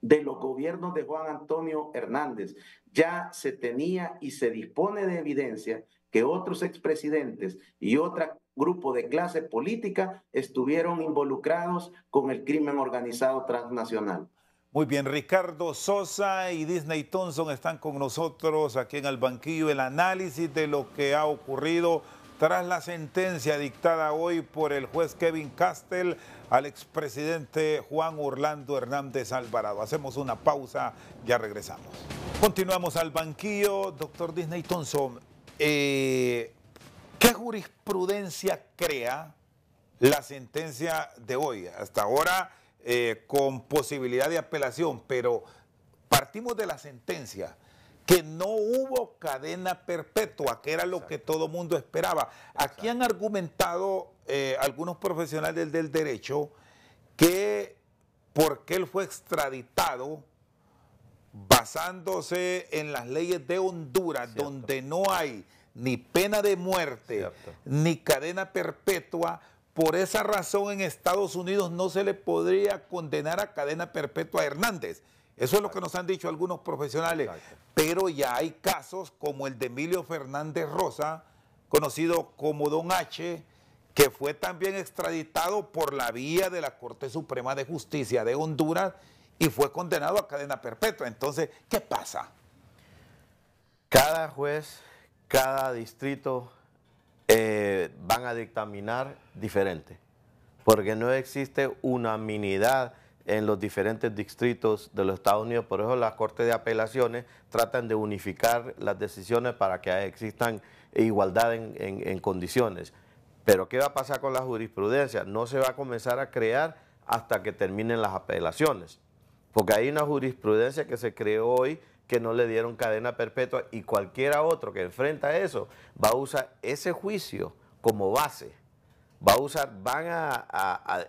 de los gobiernos de Juan Antonio Hernández, ya se tenía y se dispone de evidencia que otros expresidentes y otro grupo de clase política estuvieron involucrados con el crimen organizado transnacional. Muy bien, Ricardo Sosa y Disney Thompson están con nosotros aquí en el banquillo. El análisis de lo que ha ocurrido tras la sentencia dictada hoy por el juez Kevin Castell al expresidente Juan Orlando Hernández Alvarado. Hacemos una pausa, ya regresamos. Continuamos al banquillo, doctor Disney Thompson. Eh, ¿Qué jurisprudencia crea la sentencia de hoy? Hasta ahora eh, con posibilidad de apelación, pero partimos de la sentencia que no hubo cadena perpetua, que era lo que todo mundo esperaba. Aquí han argumentado eh, algunos profesionales del derecho que porque él fue extraditado basándose en las leyes de Honduras, donde no hay ni pena de muerte, ni cadena perpetua, por esa razón en Estados Unidos no se le podría condenar a cadena perpetua a Hernández. Eso es lo que nos han dicho algunos profesionales. Pero ya hay casos como el de Emilio Fernández Rosa, conocido como Don H, que fue también extraditado por la vía de la Corte Suprema de Justicia de Honduras y fue condenado a cadena perpetua. Entonces, ¿qué pasa? Cada juez, cada distrito eh, van a dictaminar diferente, porque no existe unanimidad en los diferentes distritos de los Estados Unidos, por eso las Cortes de Apelaciones tratan de unificar las decisiones para que existan igualdad en, en condiciones. Pero ¿qué va a pasar con la jurisprudencia? No se va a comenzar a crear hasta que terminen las apelaciones, porque hay una jurisprudencia que se creó hoy que no le dieron cadena perpetua y cualquiera otro que enfrenta eso va a usar ese juicio como base. Va a usar, van a,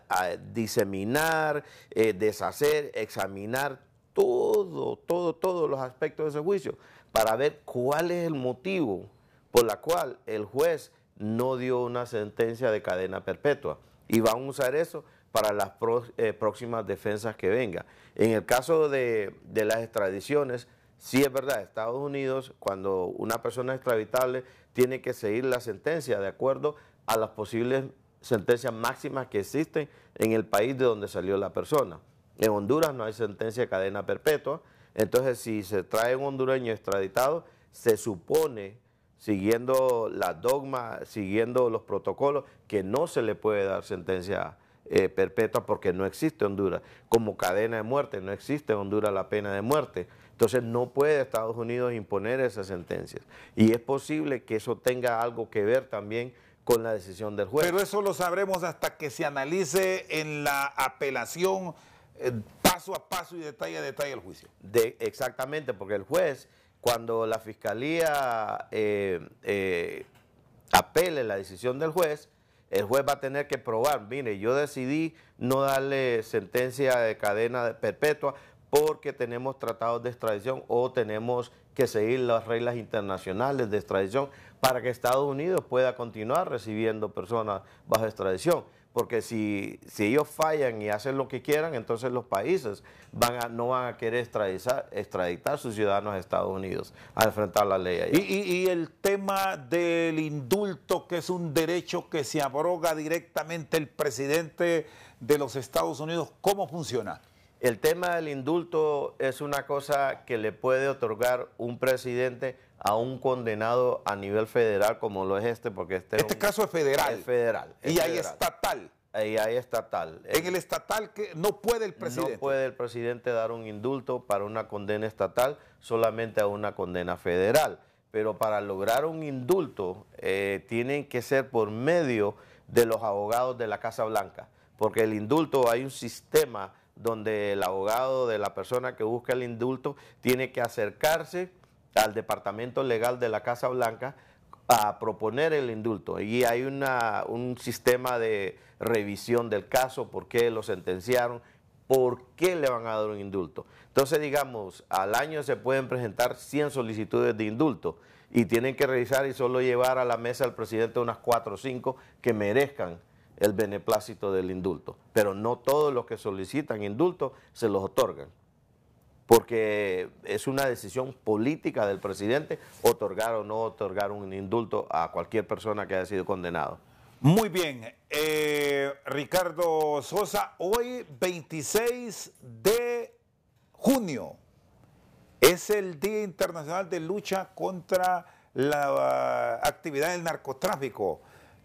diseminar, eh, deshacer, examinar todo, todo, todos los aspectos de ese juicio para ver cuál es el motivo por la cual el juez no dio una sentencia de cadena perpetua. Y van a usar eso para las eh, próximas defensas que vengan... En el caso de, de las extradiciones, Sí es verdad, Estados Unidos, cuando una persona es extraditable, tiene que seguir la sentencia de acuerdo a las posibles sentencias máximas que existen en el país de donde salió la persona. En Honduras no hay sentencia de cadena perpetua, entonces si se trae un hondureño extraditado, se supone, siguiendo la dogma, siguiendo los protocolos, que no se le puede dar sentencia eh, perpetua porque no existe Honduras. Como cadena de muerte, no existe en Honduras la pena de muerte. Entonces no puede Estados Unidos imponer esas sentencias. Y es posible que eso tenga algo que ver también con la decisión del juez. Pero eso lo sabremos hasta que se analice en la apelación eh, paso a paso y detalle a detalle el juicio. De, exactamente, porque el juez, cuando la fiscalía eh, eh, apele la decisión del juez, el juez va a tener que probar, mire, yo decidí no darle sentencia de cadena perpetua porque tenemos tratados de extradición o tenemos que seguir las reglas internacionales de extradición para que Estados Unidos pueda continuar recibiendo personas bajo extradición. Porque si, ellos fallan y hacen lo que quieran, entonces los países van a, no van a querer extraditar, a sus ciudadanos a Estados Unidos a enfrentar la ley. Y, y el tema del indulto, que es un derecho que se abroga directamente el presidente de los Estados Unidos, ¿cómo funciona? El tema del indulto es una cosa que le puede otorgar un presidente a un condenado a nivel federal como lo es este, porque este... Este es un, caso es federal. Es federal. y hay estatal. Y hay estatal. En el estatal que no puede el presidente. No puede el presidente dar un indulto para una condena estatal, solamente a una condena federal. Pero para lograr un indulto eh, tienen que ser por medio de los abogados de la Casa Blanca, porque el indulto hay un sistema donde el abogado de la persona que busca el indulto tiene que acercarse al departamento legal de la Casa Blanca a proponer el indulto. Y hay un sistema de revisión del caso, por qué lo sentenciaron, por qué le van a dar un indulto. Entonces, digamos, al año se pueden presentar 100 solicitudes de indulto y tienen que revisar y solo llevar a la mesa al presidente unas 4 o 5 que merezcan el beneplácito del indulto. Pero no todos los que solicitan indulto se los otorgan, porque es una decisión política del presidente otorgar o no otorgar un indulto a cualquier persona que haya sido condenado. Muy bien, eh, Ricardo Sosa, hoy 26 de junio es el Día Internacional de Lucha contra la ah, actividad del narcotráfico.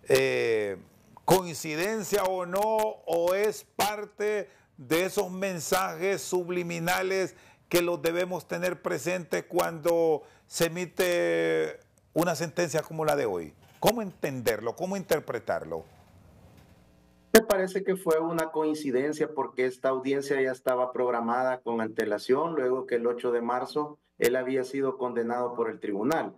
Eh, coincidencia o no, o es parte de esos mensajes subliminales que los debemos tener presentes cuando se emite una sentencia como la de hoy? ¿Cómo entenderlo? ¿Cómo interpretarlo? Me parece que fue una coincidencia porque esta audiencia ya estaba programada con antelación, luego que el 8 de marzo él había sido condenado por el tribunal.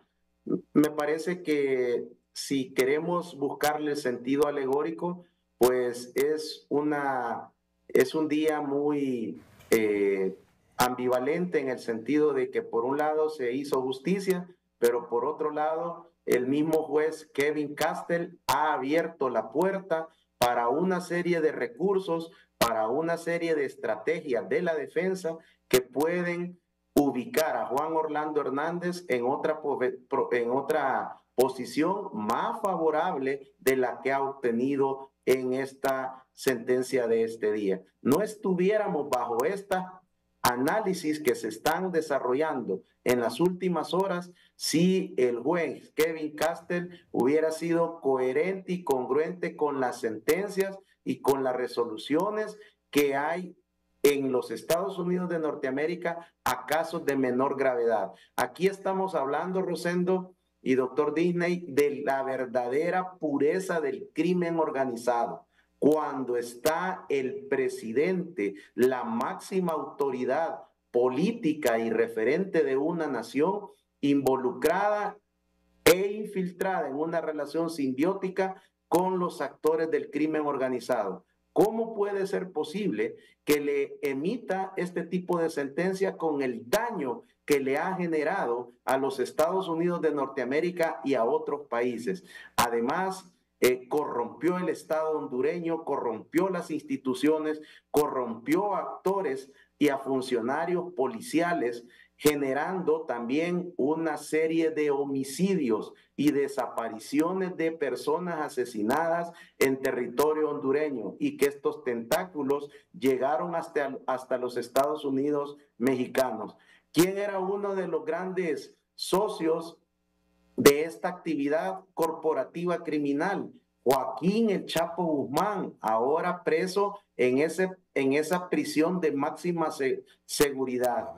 Me parece que si queremos buscarle sentido alegórico, pues es, una, es un día muy eh, ambivalente en el sentido de que por un lado se hizo justicia, pero por otro lado el mismo juez Kevin Castell ha abierto la puerta para una serie de recursos, para una serie de estrategias de la defensa que pueden ubicar a Juan Orlando Hernández en otra, en otra posición más favorable de la que ha obtenido en esta sentencia de este día. No estuviéramos bajo esta análisis que se están desarrollando en las últimas horas si el juez Kevin Castell hubiera sido coherente y congruente con las sentencias y con las resoluciones que hay en los Estados Unidos de Norteamérica a casos de menor gravedad. Aquí estamos hablando, Rosendo, y doctor Disney de la verdadera pureza del crimen organizado. Cuando está el presidente, la máxima autoridad política y referente de una nación involucrada e infiltrada en una relación simbiótica con los actores del crimen organizado. ¿Cómo puede ser posible que le emita este tipo de sentencia con el daño que le ha generado a los Estados Unidos de Norteamérica y a otros países. Además, eh, corrompió el Estado hondureño, corrompió las instituciones, corrompió a actores y a funcionarios policiales, generando también una serie de homicidios y desapariciones de personas asesinadas en territorio hondureño y que estos tentáculos llegaron hasta los Estados Unidos mexicanos quién era uno de los grandes socios de esta actividad corporativa criminal. Joaquín El Chapo Guzmán, ahora preso en, ese, en esa prisión de máxima seguridad.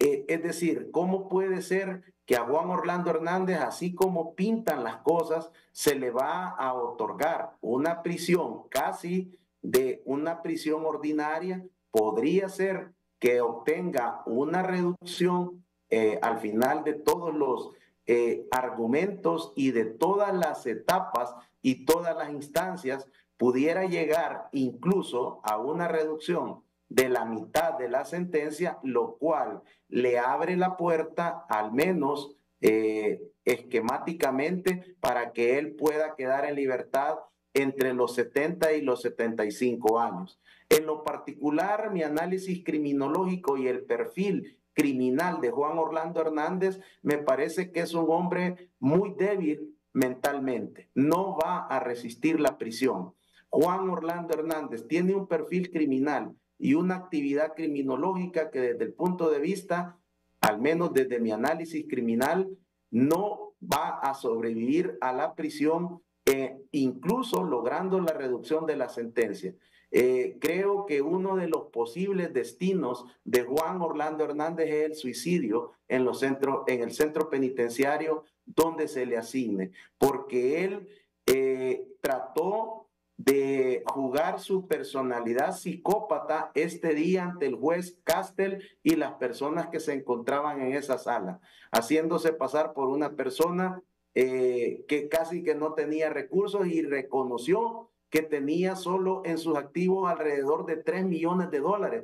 Eh, es decir, ¿cómo puede ser que a Juan Orlando Hernández, así como pintan las cosas, se le va a otorgar una prisión casi de una prisión ordinaria? Podría ser que obtenga una reducción eh, al final de todos los eh, argumentos y de todas las etapas y todas las instancias, pudiera llegar incluso a una reducción de la mitad de la sentencia, lo cual le abre la puerta al menos eh, esquemáticamente para que él pueda quedar en libertad entre los 70 y los 75 años. En lo particular, mi análisis criminológico y el perfil criminal de Juan Orlando Hernández me parece que es un hombre muy débil mentalmente. No va a resistir la prisión. Juan Orlando Hernández tiene un perfil criminal y una actividad criminológica que desde el punto de vista, al menos desde mi análisis criminal, no va a sobrevivir a la prisión eh, incluso logrando la reducción de la sentencia. Eh, creo que uno de los posibles destinos de Juan Orlando Hernández es el suicidio en, los centros, en el centro penitenciario donde se le asigne, porque él eh, trató de jugar su personalidad psicópata este día ante el juez Castel y las personas que se encontraban en esa sala, haciéndose pasar por una persona eh, que casi que no tenía recursos y reconoció que tenía solo en sus activos alrededor de 3 millones de dólares,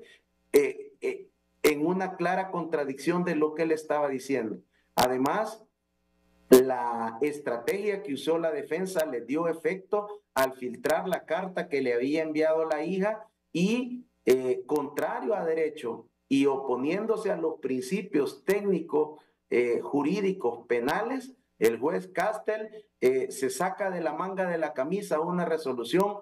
eh, eh, en una clara contradicción de lo que él estaba diciendo. Además, la estrategia que usó la defensa le dio efecto al filtrar la carta que le había enviado la hija y, contrario a derecho y oponiéndose a los principios técnicos, jurídicos, penales, el juez Castel eh, se saca de la manga de la camisa una resolución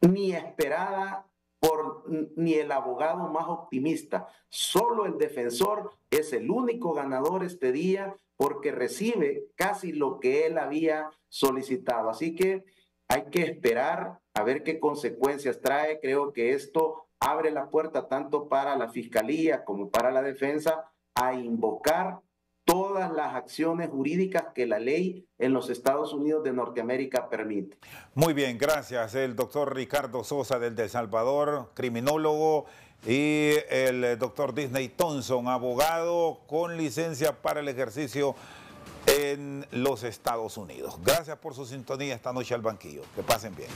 ni esperada por ni el abogado más optimista. Solo el defensor es el único ganador este día porque recibe casi lo que él había solicitado. Así que hay que esperar a ver qué consecuencias trae. Creo que esto abre la puerta tanto para la fiscalía como para la defensa a invocar todas las acciones jurídicas que la ley en los Estados Unidos de Norteamérica permite. Muy bien, gracias. El doctor Ricardo Sosa del El Salvador, criminólogo, y el doctor Disney Thompson, abogado con licencia para el ejercicio en los Estados Unidos. Gracias por su sintonía esta noche al banquillo. Que pasen bien.